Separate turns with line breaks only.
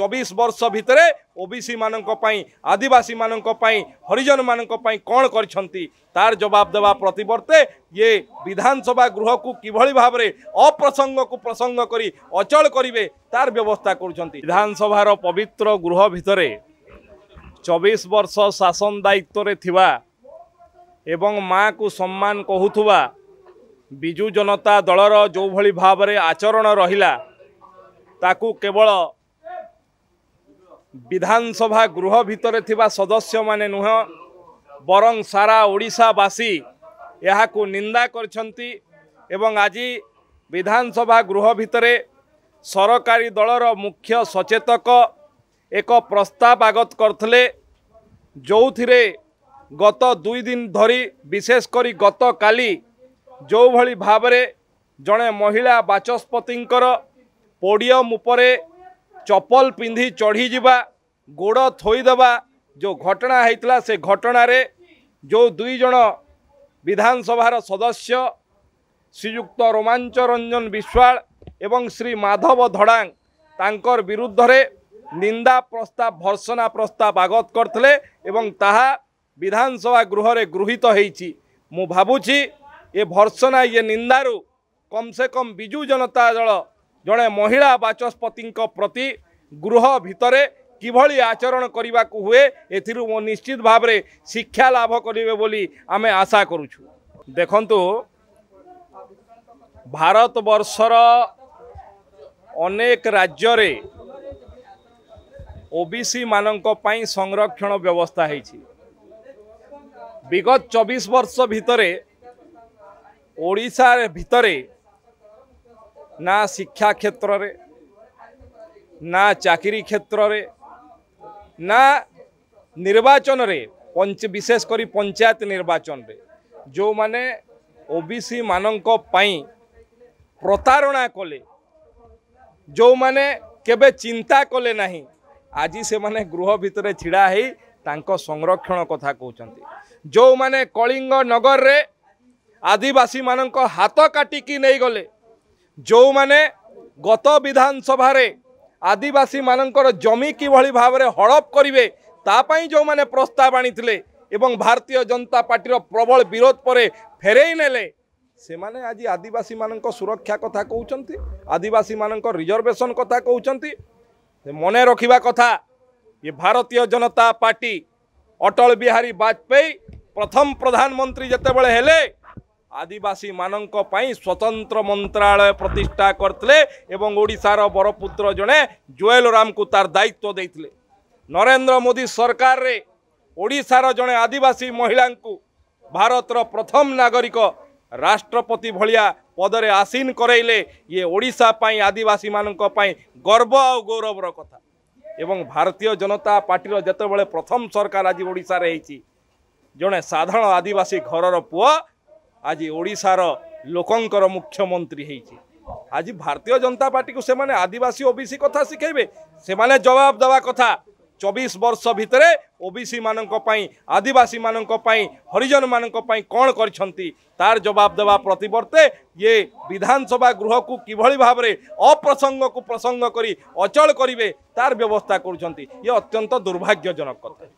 চবিশ বর্ষ ভিতরে ওবিসি মানি আদিবাসী মানি হরিজন মানি কণ করছেন তার জবাব দেওয়া প্রতবর্তে ইয়ে বিধানসভা গৃহকু কিভাবে ভাবে অপ্রসঙ্গকু প্রসঙ্গ করে অচল করবে তার ব্যবস্থা করছেন বিধানসভার পবিত্র গৃহ ভিতরে চবিশ বর্ষ শাসন দায়িত্বরে থিবা এবং মা'କୁ ସମ୍ମାନ କହୁଥିବା ବିଜୁ ଜନତା ଦଳର ଯେଉଁଭଳି ଭାବରେ ଆଚରଣ ରହିଲା ତାକୁ କେବଳ ବିଧାନସଭା ଗୃହ ଭିତରେ ଥିବା ସଦସ୍ୟମାନେ ନୁହେଁ ବରଂ ସାରା ଓଡ଼ିଶାବାସୀ ଏହାକୁ ନିନ୍ଦା କରିଛନ୍ତି ଏବଂ ଆଜି ବିଧାନସଭା ଗୃହ ଭିତରେ ସରକାରୀ ଦଳର ମୁଖ୍ୟ ସଚେତକ ଏକ ପ୍ରସ୍ତାବ ଆଗତ କରିଥିଲେ ଯେଉଁଥିରେ ଗତ ଦୁଇ ଦିନ ଧରି ବିଶେଷ କରି ଗତକାଲି ଯେଉଁଭଳି ଭାବରେ ଜଣେ ମହିଳା ବାଚସ୍ପତିଙ୍କର ପୋଡ଼ିୟମ୍ ଉପରେ চপল পিঁধি চড়িযা গোড় থোইদেবা যে ঘটনা হয়েছিল সে ঘটনার যে দুইজন বিধানসভার সদস্য শ্রীযুক্ত রোমাঞ্চরঞ্জন বিশ্বাল এবং শ্রী মাধব ধড়াং তাঁকর বিরুদ্ধে নিন্দা প্রস্তাব ভর্সনা প্রস্তাব আগত করলে এবং তাহা বিধানসভা গৃহরে গৃহীত হয়েছি মু ভাবুছি এ ভর্সনা ইয়ে নিন্দারু কমসে কম বিজু জনতা দল ଜଣେ ମହିଳା ବାଚସ୍ପତିଙ୍କ ପ୍ରତି ଗୃହ ଭିତରେ কিভাবে আচরণ করা হুয়ে এর মু নিশ্চিত ভাবে শিক্ষা লাভ করবে বলে আমি আশা করুছু দেখুন ভারতবর্ষর অনেক রাজ্যরে ওবিসি মানাই সংরক্ষণ ব্যবস্থা হয়েছি বিগত চবিশ বর্ষ ভিতরে ওড়শার ভিতরে ନା ଶିକ୍ଷା କ୍ଷେତ୍ରରେ ନା ଚାକିରି କ୍ଷେତ୍ରରେ ନା ନିର୍ବାଚନରେ ପଞ୍ଚ ବିଶେଷ କରି ପଞ୍ଚାୟତ ନିର୍ବାଚନରେ ଯେଉଁମାନେ ଓବିସି ମାନଙ୍କ ପାଇଁ ପ୍ରତାରଣା କଲେ ଯେଉଁମାନେ କେବେ ଚିନ୍ତା କଲେ ନାହିଁ ଆଜି ସେମାନେ ଗୃହ ଭିତରେ ଛିଡ଼ା ହେଇ ତାଙ୍କ ସଂରକ୍ଷଣ କଥା କହୁଛନ୍ତି ଯେଉଁମାନେ କଳିଙ୍ଗ ନଗରରେ ଆଦିବାସୀମାନଙ୍କ ହାତ କାଟିକି ନେଇଗଲେ ଯେଉଁମାନେ ଗତ ବିଧାନସଭାରେ ଆଦିବାସୀମାନଙ୍କର ଜମି କିଭଳି ଭାବରେ ହଡ଼ପ କରିବେ ତା ପାଇଁ ଯେଉଁମାନେ ପ୍ରସ୍ତାବ ଆଣିଥିଲେ ଏବଂ ଭାରତୀୟ ଜନତା ପାର୍ଟିର ପ୍ରବଳ ବିରୋଧ ପରେ ଫେରେଇ ନେଲେ ସେମାନେ ଆଜି ଆଦିବାସୀମାନଙ୍କ ସୁରକ୍ଷା କଥା କହୁଛନ୍ତି ଆଦିବାସୀମାନଙ୍କ ରିଜର୍ଭେସନ୍ କଥା କହୁଛନ୍ତି ମନେ ରଖିବା କଥା ଏ ଭାରତୀୟ ଜନତା ପାର୍ଟି ଅଟଳ ବିହାରୀ ବାଜପେୟୀ ପ୍ରଥମ ପ୍ରଧାନମନ୍ତ୍ରୀ ଯେତେବେଳେ ହେଲେ আদিবাসী মানক স্বতন্ত্র মন্ত্রালয় প্রতিষ্ঠা করলে এবং ওড়িশার বরপুত্র জনে জুয়েল রামকু তার দায়িত্ব দিয়ে নরেন্দ্র মোদী সরকারে ওড়িশার জনে আদিবাসী মহিলা ভারতর প্রথম নাগরিক রাষ্ট্রপতি ভলিয়া পদরে আসীন করাইলে ইয়ে ওড়িশা পাই আদিবাসী মানক গর্ব আ গৌরবর কথা এবং ভারতীয় জনতা পার্টির যেতবে প্রথম সরকার আজ ওড়িশার হয়েছি জনে সাধারণ আদিবাসী ঘরর পুয়া ଆଜି ଓଡ଼ିଶାର ଲୋକଙ୍କର ମୁଖ୍ୟମନ୍ତ୍ରୀ ହେଇଛି ଆଜି ଭାରତୀୟ ଜନତା ପାର୍ଟିକୁ ସେମାନେ ଆଦିବାସୀ ଓବିସି କଥା ଶିଖେଇବେ ସେମାନେ ଜବାବ ଦେବା କଥା ଚବିଶ ବର୍ଷ ଭିତରେ ଓବିସି ମାନଙ୍କ ପାଇଁ ଆଦିବାସୀମାନଙ୍କ ପାଇଁ ହରିଜନମାନଙ୍କ ପାଇଁ କ'ଣ କରିଛନ୍ତି ତାର ଜବାବ ଦେବା ପ୍ରତିବର୍ତ୍ତେ ଇଏ ବିଧାନସଭା ଗୃହକୁ କିଭଳି ଭାବରେ ଅପ୍ରସଙ୍ଗକୁ ପ୍ରସଙ୍ଗ କରି ଅଚଳ କରିବେ ତାର ବ୍ୟବସ୍ଥା କରୁଛନ୍ତି ଇଏ ଅତ୍ୟନ୍ତ ଦୁର୍ଭାଗ୍ୟଜନକ କଥା